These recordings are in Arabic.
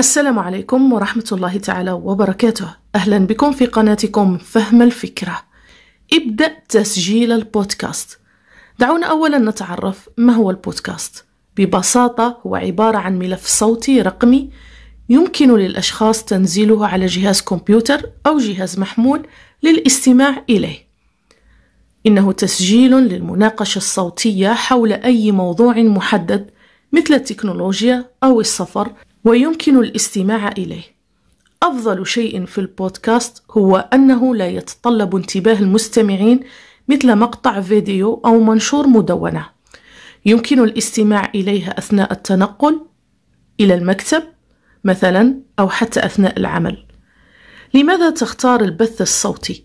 السلام عليكم ورحمة الله تعالى وبركاته أهلا بكم في قناتكم فهم الفكرة ابدأ تسجيل البودكاست دعونا أولا نتعرف ما هو البودكاست ببساطة هو عبارة عن ملف صوتي رقمي يمكن للأشخاص تنزيله على جهاز كمبيوتر أو جهاز محمول للاستماع إليه إنه تسجيل للمناقشة الصوتية حول أي موضوع محدد مثل التكنولوجيا أو السفر ويمكن الاستماع إليه. أفضل شيء في البودكاست هو أنه لا يتطلب انتباه المستمعين مثل مقطع فيديو أو منشور مدونة. يمكن الاستماع إليها أثناء التنقل إلى المكتب مثلا أو حتى أثناء العمل. لماذا تختار البث الصوتي؟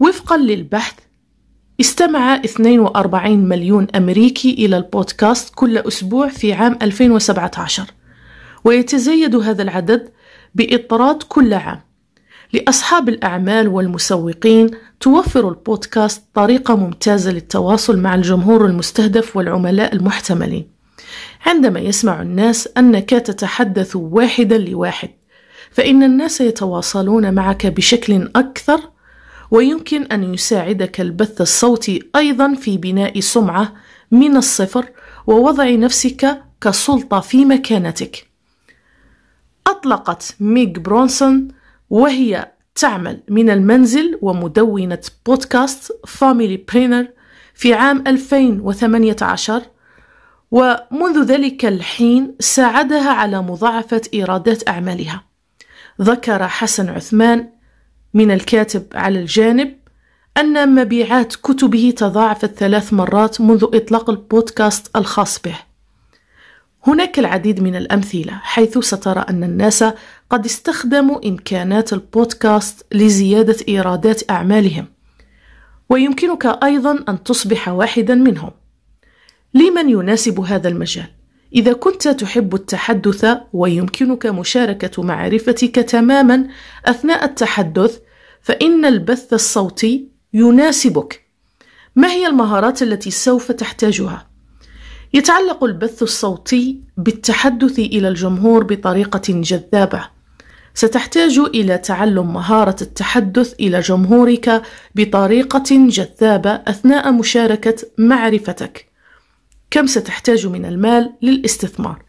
وفقا للبحث استمع 42 مليون أمريكي إلى البودكاست كل أسبوع في عام 2017 ويتزايد هذا العدد بإطراد كل عام لأصحاب الأعمال والمسوقين توفر البودكاست طريقة ممتازة للتواصل مع الجمهور المستهدف والعملاء المحتملين عندما يسمع الناس أنك تتحدث واحدا لواحد فإن الناس يتواصلون معك بشكل أكثر ويمكن أن يساعدك البث الصوتي أيضا في بناء سمعة من الصفر ووضع نفسك كسلطة في مكانتك أطلقت ميغ برونسون وهي تعمل من المنزل ومدونة بودكاست فاميلي برينر في عام 2018 ومنذ ذلك الحين ساعدها على مضاعفة إيرادات أعمالها ذكر حسن عثمان من الكاتب على الجانب أن مبيعات كتبه تضاعفت ثلاث مرات منذ إطلاق البودكاست الخاص به هناك العديد من الأمثلة حيث سترى أن الناس قد استخدموا إمكانات البودكاست لزيادة إيرادات أعمالهم ويمكنك أيضا أن تصبح واحدا منهم لمن يناسب هذا المجال إذا كنت تحب التحدث ويمكنك مشاركة معرفتك تماما أثناء التحدث فإن البث الصوتي يناسبك ما هي المهارات التي سوف تحتاجها؟ يتعلق البث الصوتي بالتحدث إلى الجمهور بطريقة جذابة. ستحتاج إلى تعلم مهارة التحدث إلى جمهورك بطريقة جذابة أثناء مشاركة معرفتك. كم ستحتاج من المال للاستثمار؟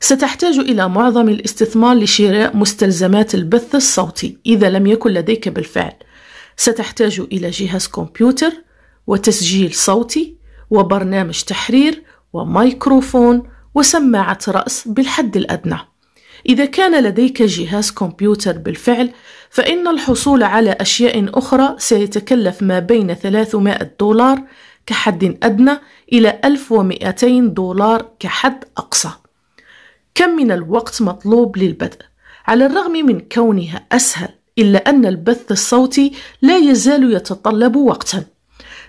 ستحتاج إلى معظم الاستثمار لشراء مستلزمات البث الصوتي إذا لم يكن لديك بالفعل. ستحتاج إلى جهاز كمبيوتر وتسجيل صوتي وبرنامج تحرير وميكروفون وسماعة رأس بالحد الأدنى إذا كان لديك جهاز كمبيوتر بالفعل فإن الحصول على أشياء أخرى سيتكلف ما بين 300 دولار كحد أدنى إلى 1200 دولار كحد أقصى كم من الوقت مطلوب للبدء؟ على الرغم من كونها أسهل إلا أن البث الصوتي لا يزال يتطلب وقتاً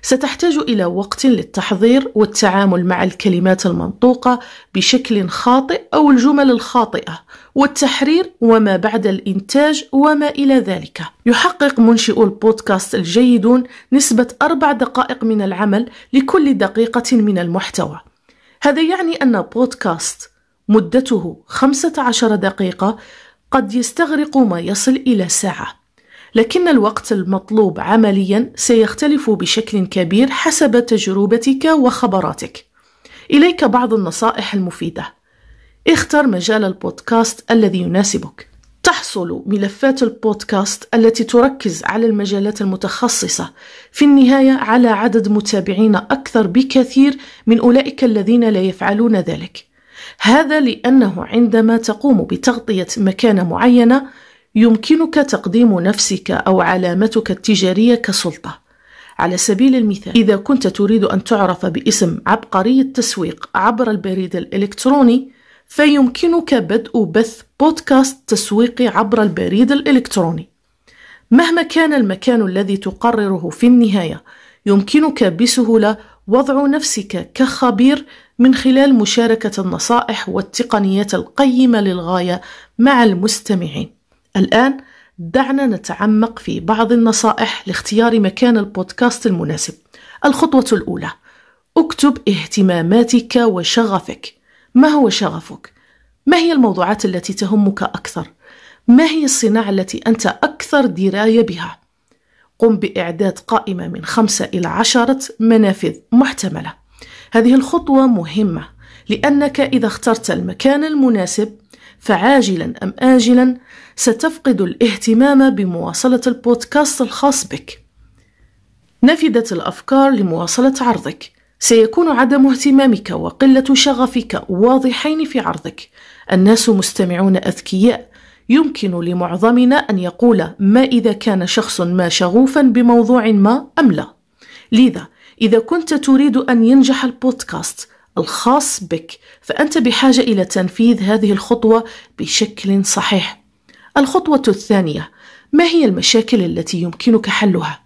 ستحتاج إلى وقت للتحضير والتعامل مع الكلمات المنطوقة بشكل خاطئ أو الجمل الخاطئة والتحرير وما بعد الإنتاج وما إلى ذلك يحقق منشئو البودكاست الجيدون نسبة أربع دقائق من العمل لكل دقيقة من المحتوى هذا يعني أن بودكاست مدته 15 دقيقة قد يستغرق ما يصل إلى ساعة لكن الوقت المطلوب عمليا سيختلف بشكل كبير حسب تجربتك وخبراتك إليك بعض النصائح المفيدة اختر مجال البودكاست الذي يناسبك تحصل ملفات البودكاست التي تركز على المجالات المتخصصة في النهاية على عدد متابعين أكثر بكثير من أولئك الذين لا يفعلون ذلك هذا لأنه عندما تقوم بتغطية مكانة معينة يمكنك تقديم نفسك أو علامتك التجارية كسلطة على سبيل المثال إذا كنت تريد أن تعرف باسم عبقري التسويق عبر البريد الإلكتروني فيمكنك بدء بث بودكاست تسويقي عبر البريد الإلكتروني مهما كان المكان الذي تقرره في النهاية يمكنك بسهولة وضع نفسك كخبير من خلال مشاركة النصائح والتقنيات القيمة للغاية مع المستمعين الآن دعنا نتعمق في بعض النصائح لاختيار مكان البودكاست المناسب. الخطوة الأولى: اكتب اهتماماتك وشغفك. ما هو شغفك؟ ما هي الموضوعات التي تهمك أكثر؟ ما هي الصناعة التي أنت أكثر دراية بها؟ قم بإعداد قائمة من خمسة إلى عشرة منافذ محتملة. هذه الخطوة مهمة لأنك إذا اخترت المكان المناسب فعاجلا أم آجلا ستفقد الاهتمام بمواصلة البودكاست الخاص بك نفدت الأفكار لمواصلة عرضك سيكون عدم اهتمامك وقلة شغفك واضحين في عرضك الناس مستمعون أذكياء يمكن لمعظمنا أن يقول ما إذا كان شخص ما شغوفا بموضوع ما أم لا لذا إذا كنت تريد أن ينجح البودكاست الخاص بك فأنت بحاجة إلى تنفيذ هذه الخطوة بشكل صحيح الخطوة الثانية ما هي المشاكل التي يمكنك حلها؟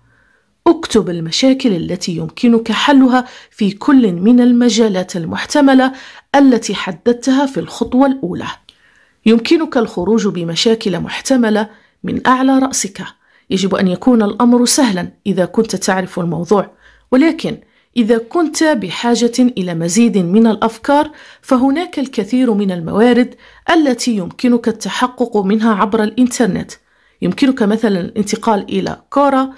اكتب المشاكل التي يمكنك حلها في كل من المجالات المحتملة التي حددتها في الخطوة الأولى. يمكنك الخروج بمشاكل محتملة من أعلى رأسك. يجب أن يكون الأمر سهلا إذا كنت تعرف الموضوع، ولكن إذا كنت بحاجة إلى مزيد من الأفكار فهناك الكثير من الموارد التي يمكنك التحقق منها عبر الإنترنت يمكنك مثلا الانتقال إلى كورا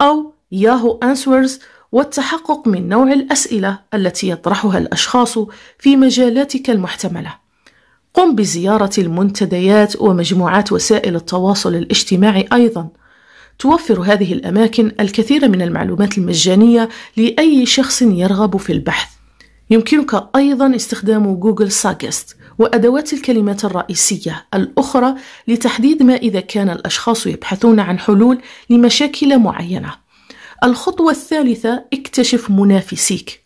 أو ياهو أنسورز والتحقق من نوع الأسئلة التي يطرحها الأشخاص في مجالاتك المحتملة قم بزيارة المنتديات ومجموعات وسائل التواصل الاجتماعي أيضا توفر هذه الأماكن الكثير من المعلومات المجانية لأي شخص يرغب في البحث يمكنك أيضا استخدام جوجل ساجست وأدوات الكلمات الرئيسية الأخرى لتحديد ما إذا كان الأشخاص يبحثون عن حلول لمشاكل معينة الخطوة الثالثة اكتشف منافسيك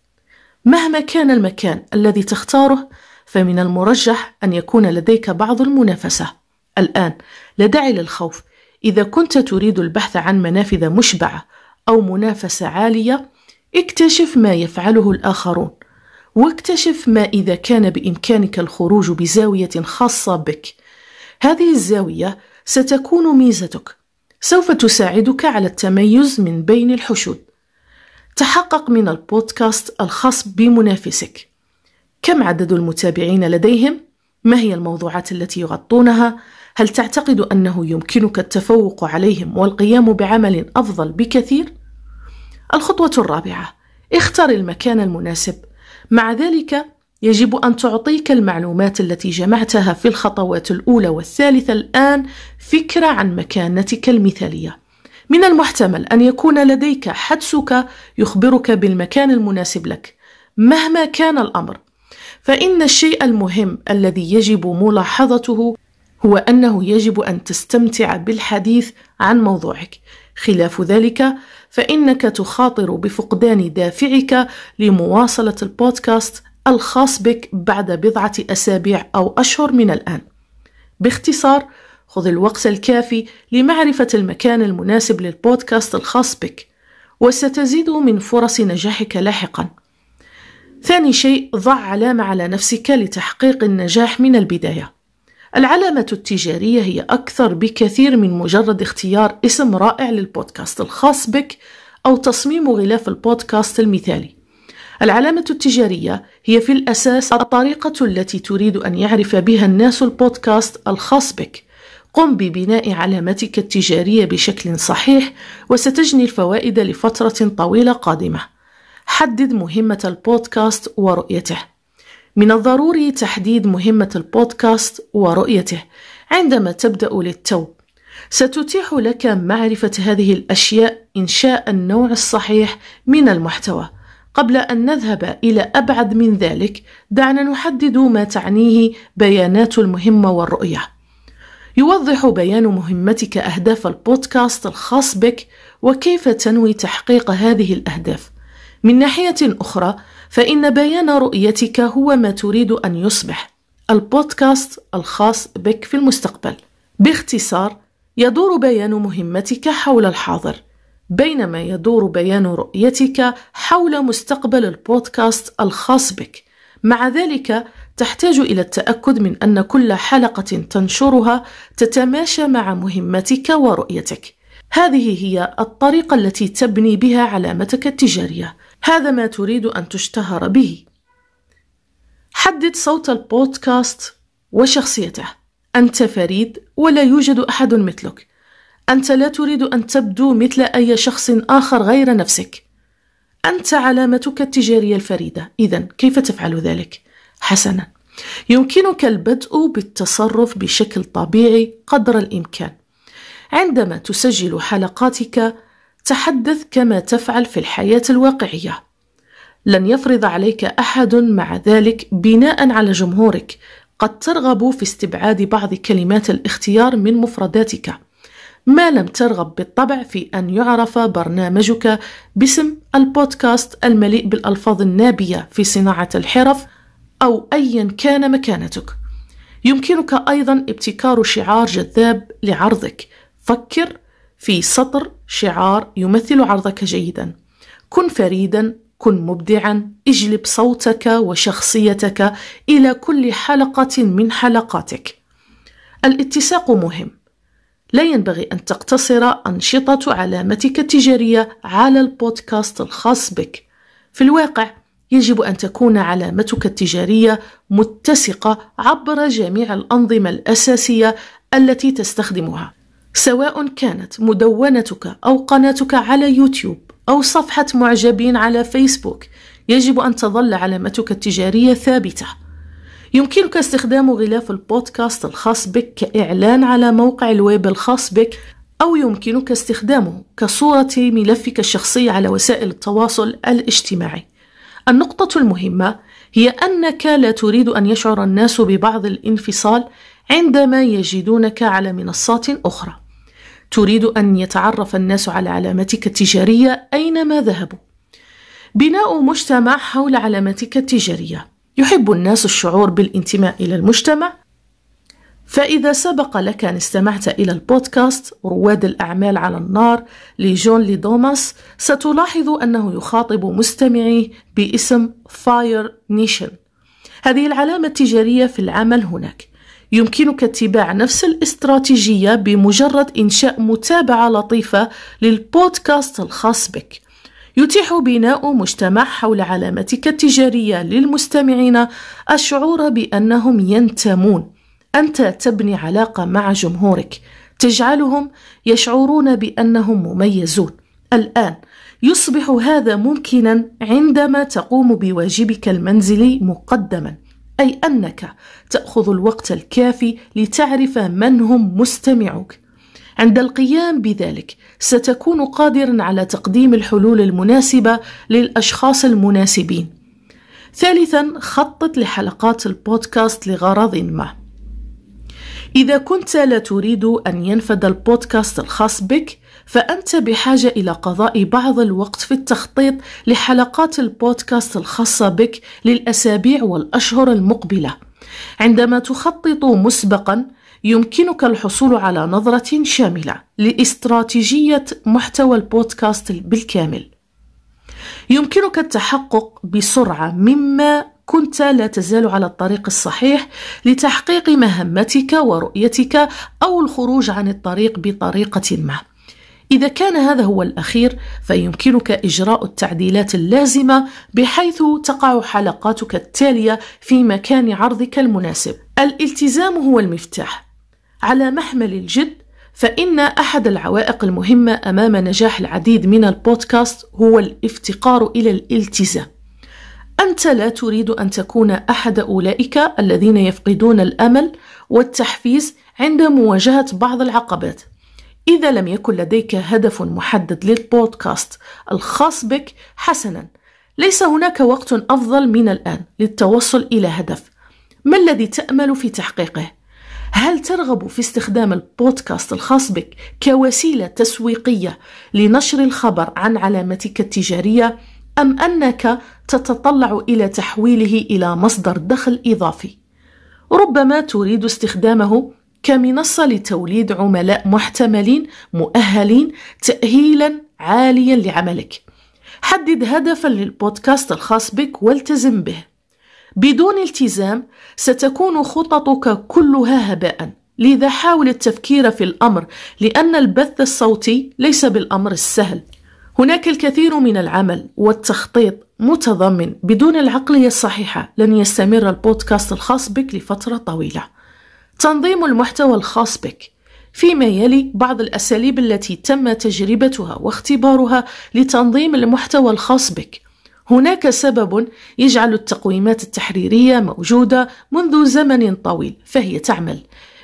مهما كان المكان الذي تختاره فمن المرجح أن يكون لديك بعض المنافسة الآن لا داعي للخوف إذا كنت تريد البحث عن منافذ مشبعة أو منافسة عالية اكتشف ما يفعله الآخرون واكتشف ما إذا كان بإمكانك الخروج بزاوية خاصة بك هذه الزاوية ستكون ميزتك سوف تساعدك على التميز من بين الحشود تحقق من البودكاست الخاص بمنافسك كم عدد المتابعين لديهم ما هي الموضوعات التي يغطونها هل تعتقد أنه يمكنك التفوق عليهم والقيام بعمل أفضل بكثير؟ الخطوة الرابعة اختر المكان المناسب مع ذلك يجب أن تعطيك المعلومات التي جمعتها في الخطوات الأولى والثالثة الآن فكرة عن مكانتك المثالية من المحتمل أن يكون لديك حدسك يخبرك بالمكان المناسب لك مهما كان الأمر فإن الشيء المهم الذي يجب ملاحظته هو أنه يجب أن تستمتع بالحديث عن موضوعك خلاف ذلك فإنك تخاطر بفقدان دافعك لمواصلة البودكاست الخاص بك بعد بضعة أسابيع أو أشهر من الآن باختصار خذ الوقت الكافي لمعرفة المكان المناسب للبودكاست الخاص بك وستزيد من فرص نجاحك لاحقا ثاني شيء ضع علامة على نفسك لتحقيق النجاح من البداية العلامة التجارية هي أكثر بكثير من مجرد اختيار اسم رائع للبودكاست الخاص بك أو تصميم غلاف البودكاست المثالي. العلامة التجارية هي في الأساس الطريقة التي تريد أن يعرف بها الناس البودكاست الخاص بك. قم ببناء علامتك التجارية بشكل صحيح وستجني الفوائد لفترة طويلة قادمة. حدد مهمة البودكاست ورؤيته. من الضروري تحديد مهمة البودكاست ورؤيته عندما تبدأ للتو ستتيح لك معرفة هذه الأشياء إنشاء النوع الصحيح من المحتوى قبل أن نذهب إلى أبعد من ذلك دعنا نحدد ما تعنيه بيانات المهمة والرؤية يوضح بيان مهمتك أهداف البودكاست الخاص بك وكيف تنوي تحقيق هذه الأهداف من ناحية أخرى فإن بيان رؤيتك هو ما تريد أن يصبح البودكاست الخاص بك في المستقبل باختصار يدور بيان مهمتك حول الحاضر بينما يدور بيان رؤيتك حول مستقبل البودكاست الخاص بك مع ذلك تحتاج الى التاكد من ان كل حلقه تنشرها تتماشى مع مهمتك ورؤيتك هذه هي الطريقه التي تبني بها علامتك التجاريه هذا ما تريد أن تشتهر به حدد صوت البودكاست وشخصيته أنت فريد ولا يوجد أحد مثلك أنت لا تريد أن تبدو مثل أي شخص آخر غير نفسك أنت علامتك التجارية الفريدة إذا كيف تفعل ذلك؟ حسنا يمكنك البدء بالتصرف بشكل طبيعي قدر الإمكان عندما تسجل حلقاتك تحدث كما تفعل في الحياة الواقعية لن يفرض عليك أحد مع ذلك بناء على جمهورك قد ترغب في استبعاد بعض كلمات الاختيار من مفرداتك ما لم ترغب بالطبع في أن يعرف برنامجك باسم البودكاست المليء بالألفاظ النابية في صناعة الحرف أو أيا كان مكانتك يمكنك أيضا ابتكار شعار جذاب لعرضك فكر في سطر شعار يمثل عرضك جيدا كن فريدا كن مبدعا اجلب صوتك وشخصيتك الى كل حلقه من حلقاتك الاتساق مهم لا ينبغي ان تقتصر انشطه علامتك التجاريه على البودكاست الخاص بك في الواقع يجب ان تكون علامتك التجاريه متسقه عبر جميع الانظمه الاساسيه التي تستخدمها سواء كانت مدونتك أو قناتك على يوتيوب أو صفحة معجبين على فيسبوك يجب أن تظل علامتك التجارية ثابتة يمكنك استخدام غلاف البودكاست الخاص بك كإعلان على موقع الويب الخاص بك أو يمكنك استخدامه كصورة ملفك الشخصي على وسائل التواصل الاجتماعي. النقطة المهمة هي أنك لا تريد أن يشعر الناس ببعض الانفصال عندما يجدونك على منصات أخرى. تريد أن يتعرف الناس على علامتك التجارية أينما ذهبوا بناء مجتمع حول علامتك التجارية يحب الناس الشعور بالانتماء إلى المجتمع فإذا سبق لك أن استمعت إلى البودكاست رواد الأعمال على النار لجون لدوماس ستلاحظ أنه يخاطب مستمعيه باسم فاير نيشن هذه العلامة التجارية في العمل هناك يمكنك اتباع نفس الاستراتيجية بمجرد إنشاء متابعة لطيفة للبودكاست الخاص بك. يتيح بناء مجتمع حول علامتك التجارية للمستمعين الشعور بأنهم ينتمون. أنت تبني علاقة مع جمهورك، تجعلهم يشعرون بأنهم مميزون. الآن يصبح هذا ممكنا عندما تقوم بواجبك المنزلي مقدما أي أنك تأخذ الوقت الكافي لتعرف من هم مستمعك عند القيام بذلك ستكون قادرا على تقديم الحلول المناسبة للأشخاص المناسبين ثالثا خطط لحلقات البودكاست لغرض ما إذا كنت لا تريد أن ينفد البودكاست الخاص بك فأنت بحاجة إلى قضاء بعض الوقت في التخطيط لحلقات البودكاست الخاصة بك للأسابيع والأشهر المقبلة. عندما تخطط مسبقًا، يمكنك الحصول على نظرة شاملة لاستراتيجية محتوى البودكاست بالكامل. يمكنك التحقق بسرعة مما كنت لا تزال على الطريق الصحيح لتحقيق مهمتك ورؤيتك أو الخروج عن الطريق بطريقة ما. إذا كان هذا هو الأخير فيمكنك إجراء التعديلات اللازمة بحيث تقع حلقاتك التالية في مكان عرضك المناسب. الالتزام هو المفتاح. على محمل الجد فإن أحد العوائق المهمة أمام نجاح العديد من البودكاست هو الافتقار إلى الالتزام. أنت لا تريد أن تكون أحد أولئك الذين يفقدون الأمل والتحفيز عند مواجهة بعض العقبات. إذا لم يكن لديك هدف محدد للبودكاست الخاص بك حسنا ليس هناك وقت أفضل من الآن للتوصل إلى هدف ما الذي تأمل في تحقيقه؟ هل ترغب في استخدام البودكاست الخاص بك كوسيلة تسويقية لنشر الخبر عن علامتك التجارية أم أنك تتطلع إلى تحويله إلى مصدر دخل إضافي؟ ربما تريد استخدامه كمنصة لتوليد عملاء محتملين مؤهلين تأهيلا عاليا لعملك حدد هدفا للبودكاست الخاص بك والتزم به بدون التزام ستكون خططك كلها هباء لذا حاول التفكير في الأمر لأن البث الصوتي ليس بالأمر السهل هناك الكثير من العمل والتخطيط متضمن بدون العقلية الصحيحة لن يستمر البودكاست الخاص بك لفترة طويلة تنظيم المحتوى الخاص بك فيما يلي بعض الأساليب التي تم تجربتها واختبارها لتنظيم المحتوى الخاص بك هناك سبب يجعل التقويمات التحريرية موجودة منذ زمن طويل فهي تعمل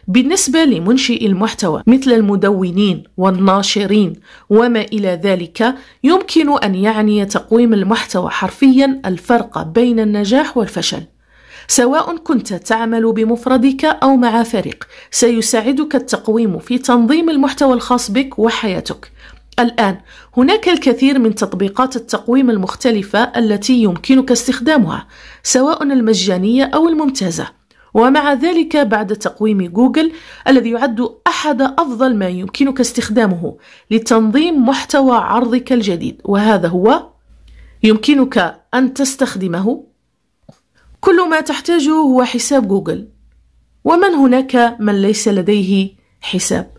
بالنسبة لمنشئي المحتوى مثل المدونين والناشرين وما إلى ذلك يمكن أن يعني تقويم المحتوى حرفيا الفرق بين النجاح والفشل سواء كنت تعمل بمفردك أو مع فريق سيساعدك التقويم في تنظيم المحتوى الخاص بك وحياتك الآن هناك الكثير من تطبيقات التقويم المختلفة التي يمكنك استخدامها سواء المجانية أو الممتازة ومع ذلك بعد تقويم جوجل الذي يعد أحد أفضل ما يمكنك استخدامه لتنظيم محتوى عرضك الجديد وهذا هو يمكنك أن تستخدمه كل ما تحتاجه هو حساب جوجل ومن هناك من ليس لديه حساب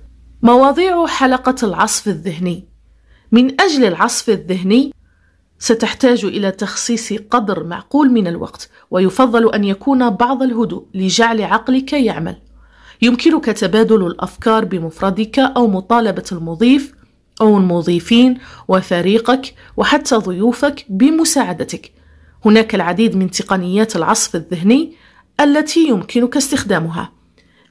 مواضيع حلقة العصف الذهني من أجل العصف الذهني ستحتاج إلى تخصيص قدر معقول من الوقت ويفضل أن يكون بعض الهدوء لجعل عقلك يعمل يمكنك تبادل الأفكار بمفردك أو مطالبة المضيف أو المضيفين وفريقك وحتى ضيوفك بمساعدتك هناك العديد من تقنيات العصف الذهني التي يمكنك استخدامها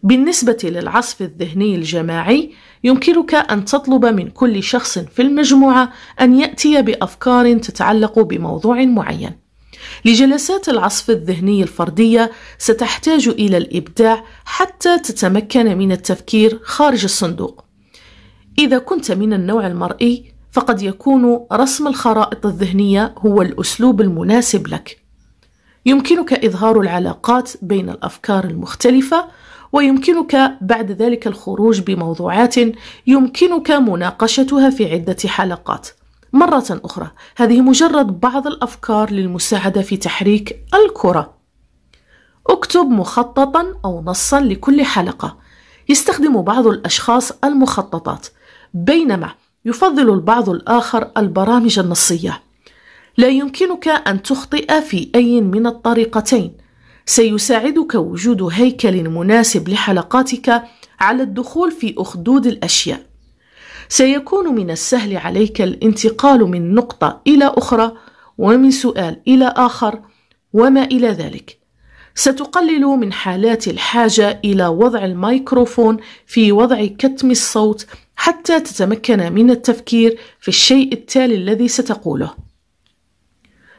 بالنسبة للعصف الذهني الجماعي يمكنك أن تطلب من كل شخص في المجموعة أن يأتي بأفكار تتعلق بموضوع معين لجلسات العصف الذهني الفردية ستحتاج إلى الإبداع حتى تتمكن من التفكير خارج الصندوق إذا كنت من النوع المرئي فقد يكون رسم الخرائط الذهنية هو الأسلوب المناسب لك. يمكنك إظهار العلاقات بين الأفكار المختلفة ويمكنك بعد ذلك الخروج بموضوعات يمكنك مناقشتها في عدة حلقات. مرة أخرى، هذه مجرد بعض الأفكار للمساعدة في تحريك الكرة. اكتب مخططا أو نصا لكل حلقة. يستخدم بعض الأشخاص المخططات، بينما يفضل البعض الآخر البرامج النصية لا يمكنك أن تخطئ في أي من الطريقتين سيساعدك وجود هيكل مناسب لحلقاتك على الدخول في أخدود الأشياء سيكون من السهل عليك الانتقال من نقطة إلى أخرى ومن سؤال إلى آخر وما إلى ذلك ستقلل من حالات الحاجة إلى وضع الميكروفون في وضع كتم الصوت حتى تتمكن من التفكير في الشيء التالي الذي ستقوله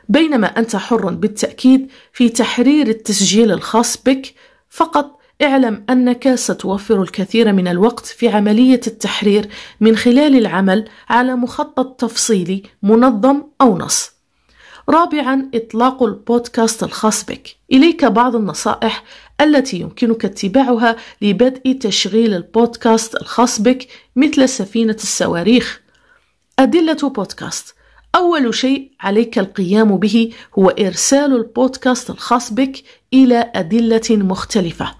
بينما أنت حر بالتأكيد في تحرير التسجيل الخاص بك فقط اعلم أنك ستوفر الكثير من الوقت في عملية التحرير من خلال العمل على مخطط تفصيلي منظم أو نص رابعا إطلاق البودكاست الخاص بك إليك بعض النصائح التي يمكنك اتباعها لبدء تشغيل البودكاست الخاص بك مثل سفينة الصواريخ أدلة بودكاست أول شيء عليك القيام به هو إرسال البودكاست الخاص بك إلى أدلة مختلفة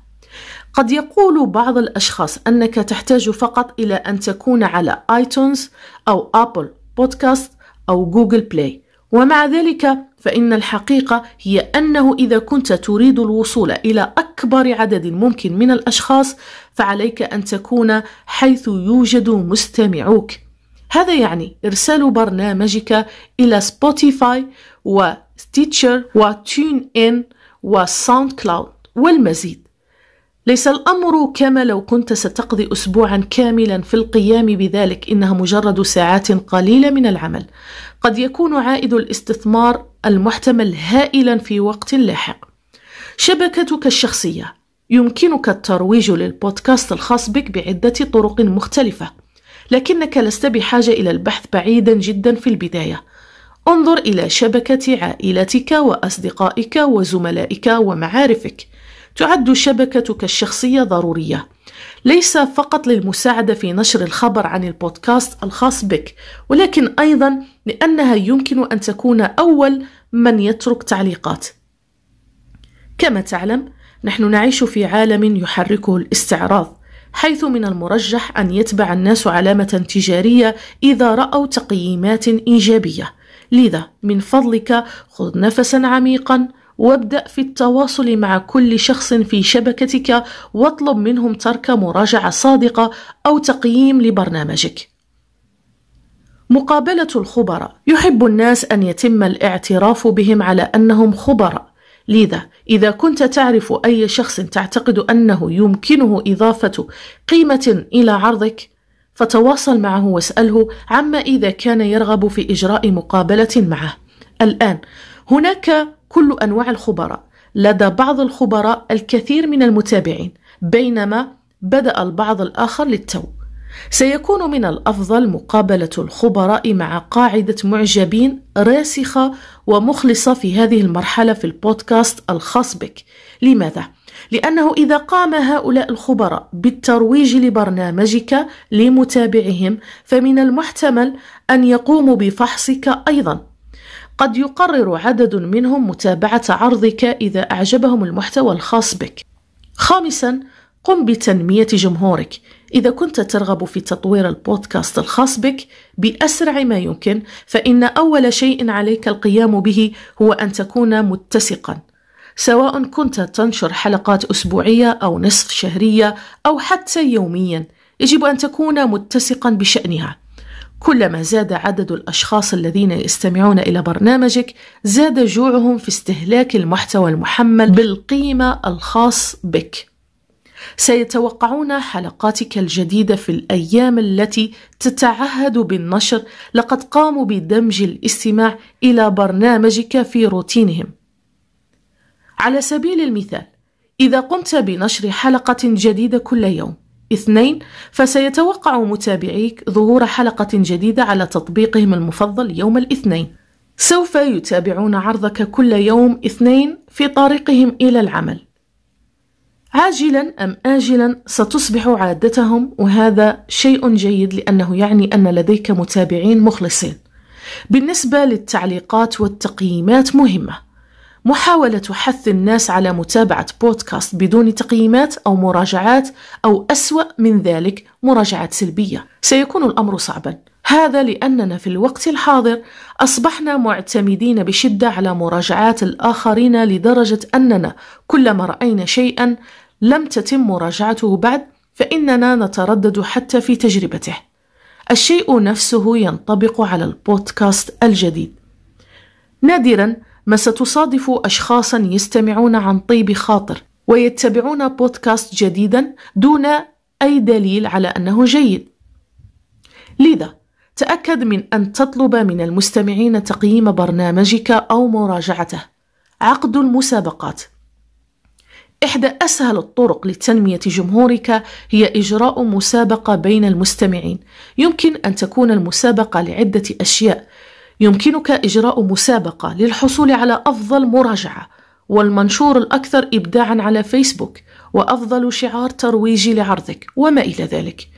قد يقول بعض الأشخاص أنك تحتاج فقط إلى أن تكون على آيتونز أو أبل بودكاست أو جوجل بلاي ومع ذلك فإن الحقيقة هي أنه إذا كنت تريد الوصول إلى أكبر عدد ممكن من الأشخاص فعليك أن تكون حيث يوجد مستمعوك هذا يعني إرسال برنامجك إلى سبوتيفاي وستيتشر وتون إن وساوند كلاود والمزيد ليس الأمر كما لو كنت ستقضي أسبوعا كاملا في القيام بذلك إنها مجرد ساعات قليلة من العمل قد يكون عائد الاستثمار المحتمل هائلا في وقت لاحق شبكتك الشخصيه يمكنك الترويج للبودكاست الخاص بك بعده طرق مختلفه لكنك لست بحاجه الى البحث بعيدا جدا في البدايه انظر الى شبكه عائلتك واصدقائك وزملائك ومعارفك تعد شبكتك الشخصية ضرورية ليس فقط للمساعدة في نشر الخبر عن البودكاست الخاص بك ولكن أيضا لأنها يمكن أن تكون أول من يترك تعليقات كما تعلم نحن نعيش في عالم يحركه الاستعراض حيث من المرجح أن يتبع الناس علامة تجارية إذا رأوا تقييمات إيجابية لذا من فضلك خذ نفسا عميقا وابدأ في التواصل مع كل شخص في شبكتك واطلب منهم ترك مراجعة صادقة أو تقييم لبرنامجك. مقابلة الخبراء يحب الناس أن يتم الاعتراف بهم على أنهم خبراء لذا إذا كنت تعرف أي شخص تعتقد أنه يمكنه إضافة قيمة إلى عرضك فتواصل معه واسأله عما إذا كان يرغب في إجراء مقابلة معه الآن هناك كل أنواع الخبراء لدى بعض الخبراء الكثير من المتابعين بينما بدأ البعض الآخر للتو سيكون من الأفضل مقابلة الخبراء مع قاعدة معجبين راسخة ومخلصة في هذه المرحلة في البودكاست الخاص بك لماذا؟ لأنه إذا قام هؤلاء الخبراء بالترويج لبرنامجك لمتابعهم فمن المحتمل أن يقوموا بفحصك أيضا قد يقرر عدد منهم متابعة عرضك إذا أعجبهم المحتوى الخاص بك. خامساً، قم بتنمية جمهورك. إذا كنت ترغب في تطوير البودكاست الخاص بك بأسرع ما يمكن، فإن أول شيء عليك القيام به هو أن تكون متسقاً. سواء كنت تنشر حلقات أسبوعية أو نصف شهرية أو حتى يومياً، يجب أن تكون متسقا بشأنها كلما زاد عدد الأشخاص الذين يستمعون إلى برنامجك زاد جوعهم في استهلاك المحتوى المحمل بالقيمة الخاص بك سيتوقعون حلقاتك الجديدة في الأيام التي تتعهد بالنشر لقد قاموا بدمج الاستماع إلى برنامجك في روتينهم على سبيل المثال إذا قمت بنشر حلقة جديدة كل يوم اثنين فسيتوقع متابعيك ظهور حلقة جديدة على تطبيقهم المفضل يوم الاثنين سوف يتابعون عرضك كل يوم اثنين في طريقهم إلى العمل عاجلا أم آجلا ستصبح عادتهم وهذا شيء جيد لأنه يعني أن لديك متابعين مخلصين بالنسبة للتعليقات والتقييمات مهمة محاولة حث الناس على متابعة بودكاست بدون تقييمات أو مراجعات أو أسوأ من ذلك مراجعات سلبية سيكون الأمر صعبا هذا لأننا في الوقت الحاضر أصبحنا معتمدين بشدة على مراجعات الآخرين لدرجة أننا كلما رأينا شيئا لم تتم مراجعته بعد فإننا نتردد حتى في تجربته الشيء نفسه ينطبق على البودكاست الجديد نادرا ما ستصادف أشخاصا يستمعون عن طيب خاطر ويتبعون بودكاست جديدا دون أي دليل على أنه جيد لذا تأكد من أن تطلب من المستمعين تقييم برنامجك أو مراجعته عقد المسابقات إحدى أسهل الطرق لتنمية جمهورك هي إجراء مسابقة بين المستمعين. يمكن أن تكون المسابقة لعدة أشياء، يمكنك إجراء مسابقة للحصول على أفضل مراجعة والمنشور الأكثر إبداعًا على فيسبوك وأفضل شعار ترويجي لعرضك وما إلى ذلك.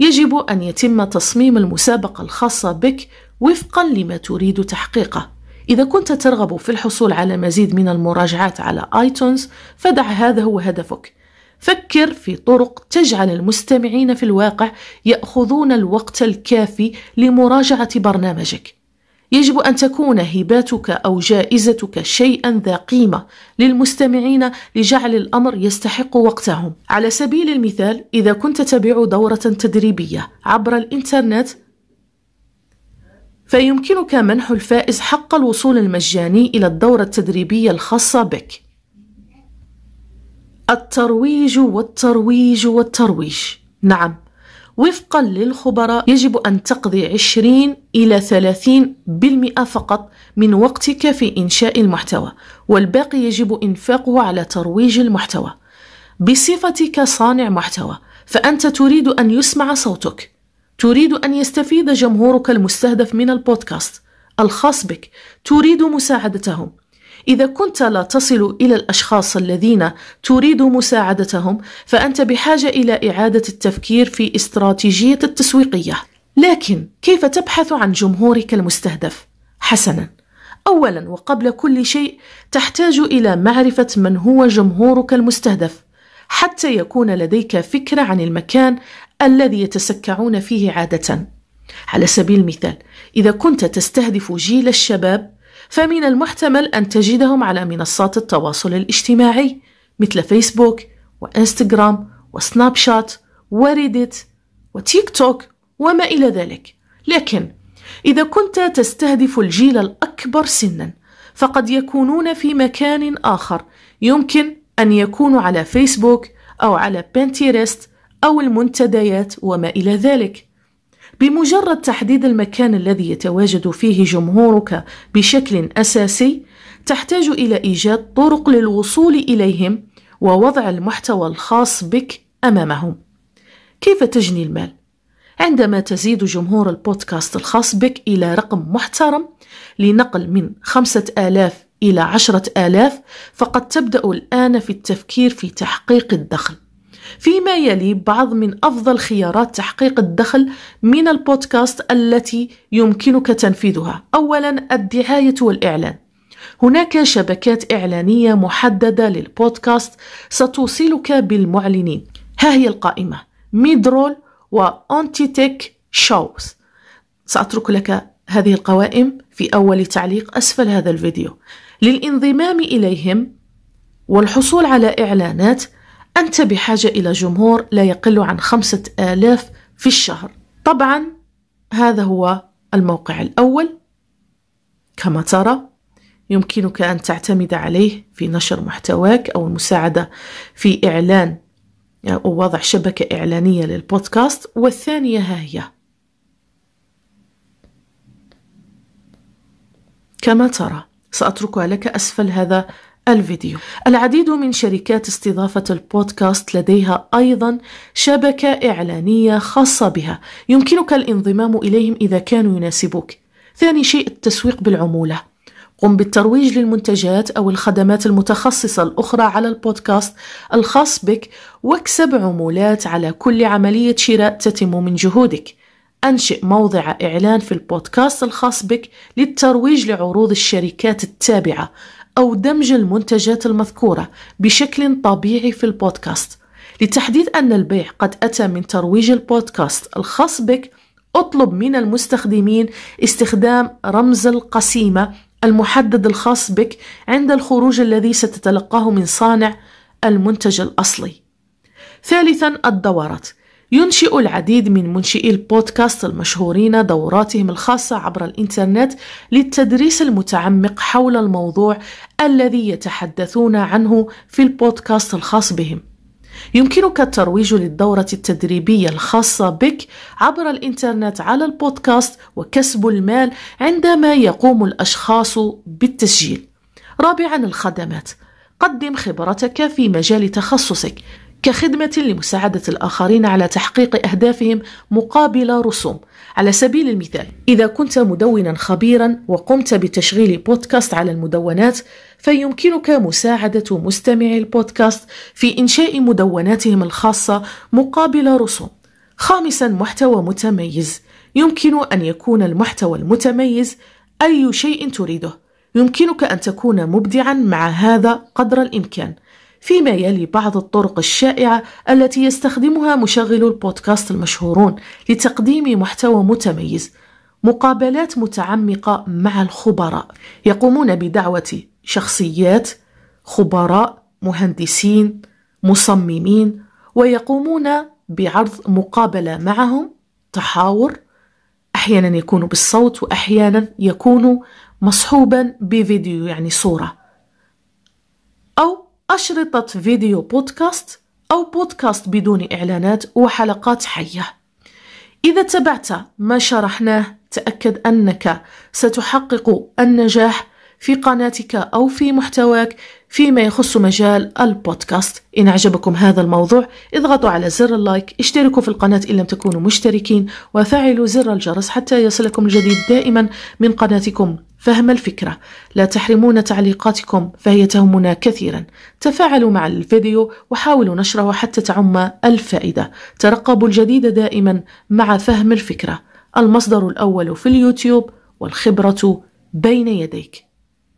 يجب أن يتم تصميم المسابقة الخاصة بك وفقًا لما تريد تحقيقه. إذا كنت ترغب في الحصول على مزيد من المراجعات على آيتونز فدع هذا هو هدفك. فكر في طرق تجعل المستمعين في الواقع يأخذون الوقت الكافي لمراجعة برنامجك يجب أن تكون هباتك أو جائزتك شيئا ذا قيمة للمستمعين لجعل الأمر يستحق وقتهم على سبيل المثال إذا كنت تبيع دورة تدريبية عبر الإنترنت فيمكنك منح الفائز حق الوصول المجاني إلى الدورة التدريبية الخاصة بك الترويج والترويج والترويج نعم وفقا للخبراء يجب أن تقضي 20 إلى 30% فقط من وقتك في إنشاء المحتوى والباقي يجب إنفاقه على ترويج المحتوى بصفتك صانع محتوى فأنت تريد أن يسمع صوتك تريد أن يستفيد جمهورك المستهدف من البودكاست الخاص بك تريد مساعدتهم إذا كنت لا تصل إلى الأشخاص الذين تريد مساعدتهم فأنت بحاجة إلى إعادة التفكير في استراتيجية التسويقية لكن كيف تبحث عن جمهورك المستهدف؟ حسنا أولا وقبل كل شيء تحتاج إلى معرفة من هو جمهورك المستهدف حتى يكون لديك فكرة عن المكان الذي يتسكعون فيه عادة على سبيل المثال إذا كنت تستهدف جيل الشباب فمن المحتمل أن تجدهم على منصات التواصل الاجتماعي مثل فيسبوك وإنستغرام وسناب شات وريديت وتيك توك وما إلى ذلك لكن إذا كنت تستهدف الجيل الأكبر سنا فقد يكونون في مكان آخر يمكن أن يكونوا على فيسبوك أو على بنتيرست أو المنتديات وما إلى ذلك بمجرد تحديد المكان الذي يتواجد فيه جمهورك بشكل أساسي تحتاج إلى إيجاد طرق للوصول إليهم ووضع المحتوى الخاص بك أمامهم كيف تجني المال؟ عندما تزيد جمهور البودكاست الخاص بك إلى رقم محترم لنقل من خمسة آلاف إلى عشرة آلاف فقد تبدأ الآن في التفكير في تحقيق الدخل فيما يلي بعض من أفضل خيارات تحقيق الدخل من البودكاست التي يمكنك تنفيذها أولا الدعاية والإعلان هناك شبكات إعلانية محددة للبودكاست ستوصلك بالمعلنين ها هي القائمة ميدرول وأنتيتك شوز سأترك لك هذه القوائم في أول تعليق أسفل هذا الفيديو للانضمام إليهم والحصول على إعلانات أنت بحاجة إلى جمهور لا يقل عن خمسة آلاف في الشهر طبعا هذا هو الموقع الأول كما ترى يمكنك أن تعتمد عليه في نشر محتواك أو المساعدة في إعلان أو وضع شبكة إعلانية للبودكاست والثانية ها هي كما ترى سأتركها لك أسفل هذا الفيديو العديد من شركات استضافة البودكاست لديها أيضا شبكة إعلانية خاصة بها يمكنك الانضمام إليهم إذا كانوا يناسبوك ثاني شيء التسويق بالعمولة قم بالترويج للمنتجات أو الخدمات المتخصصة الأخرى على البودكاست الخاص بك واكسب عمولات على كل عملية شراء تتم من جهودك أنشئ موضع إعلان في البودكاست الخاص بك للترويج لعروض الشركات التابعة أو دمج المنتجات المذكورة بشكل طبيعي في البودكاست لتحديد أن البيع قد أتى من ترويج البودكاست الخاص بك اطلب من المستخدمين استخدام رمز القسيمة المحدد الخاص بك عند الخروج الذي ستتلقاه من صانع المنتج الأصلي ثالثا الدورات ينشئ العديد من منشئي البودكاست المشهورين دوراتهم الخاصة عبر الإنترنت للتدريس المتعمق حول الموضوع الذي يتحدثون عنه في البودكاست الخاص بهم. يمكنك الترويج للدورة التدريبية الخاصة بك عبر الإنترنت على البودكاست وكسب المال عندما يقوم الأشخاص بالتسجيل. رابعاً الخدمات. قدم خبرتك في مجال تخصصك. كخدمة لمساعدة الآخرين على تحقيق أهدافهم مقابل رسوم على سبيل المثال إذا كنت مدونا خبيرا وقمت بتشغيل بودكاست على المدونات فيمكنك مساعدة مستمعي البودكاست في إنشاء مدوناتهم الخاصة مقابل رسوم خامسا محتوى متميز يمكن أن يكون المحتوى المتميز أي شيء تريده يمكنك أن تكون مبدعا مع هذا قدر الإمكان فيما يلي بعض الطرق الشائعة التي يستخدمها مشغل البودكاست المشهورون لتقديم محتوى متميز مقابلات متعمقة مع الخبراء يقومون بدعوة شخصيات خبراء مهندسين مصممين ويقومون بعرض مقابلة معهم تحاور أحيانا يكون بالصوت وأحيانا يكون مصحوبا بفيديو يعني صورة أشرطة فيديو بودكاست أو بودكاست بدون إعلانات وحلقات حية إذا تبعت ما شرحناه تأكد أنك ستحقق النجاح في قناتك أو في محتواك فيما يخص مجال البودكاست إن أعجبكم هذا الموضوع اضغطوا على زر اللايك اشتركوا في القناة إن لم تكونوا مشتركين وفعلوا زر الجرس حتى يصلكم الجديد دائما من قناتكم فهم الفكرة لا تحرمون تعليقاتكم فهي تهمنا كثيرا تفاعلوا مع الفيديو وحاولوا نشره حتى تعم الفائدة ترقبوا الجديد دائما مع فهم الفكرة المصدر الأول في اليوتيوب والخبرة بين يديك